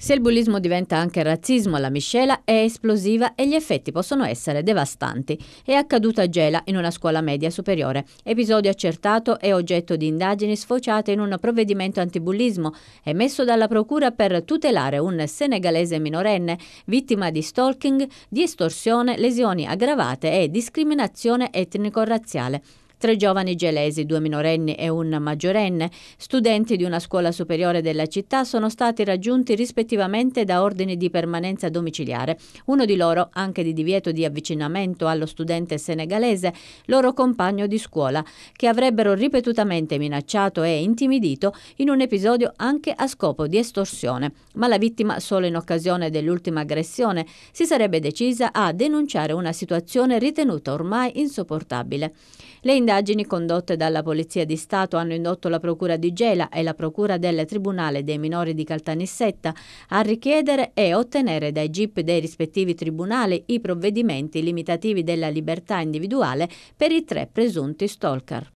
Se il bullismo diventa anche razzismo, la miscela è esplosiva e gli effetti possono essere devastanti. È accaduta a Gela in una scuola media superiore. Episodio accertato e oggetto di indagini sfociate in un provvedimento antibullismo emesso dalla Procura per tutelare un senegalese minorenne vittima di stalking, di estorsione, lesioni aggravate e discriminazione etnico-razziale tre giovani gelesi, due minorenni e un maggiorenne, studenti di una scuola superiore della città, sono stati raggiunti rispettivamente da ordini di permanenza domiciliare, uno di loro anche di divieto di avvicinamento allo studente senegalese, loro compagno di scuola, che avrebbero ripetutamente minacciato e intimidito in un episodio anche a scopo di estorsione. Ma la vittima, solo in occasione dell'ultima aggressione, si sarebbe decisa a denunciare una situazione ritenuta ormai insopportabile. Le indagini condotte dalla Polizia di Stato hanno indotto la Procura di Gela e la Procura del Tribunale dei minori di Caltanissetta a richiedere e ottenere dai GIP dei rispettivi tribunali i provvedimenti limitativi della libertà individuale per i tre presunti stalker.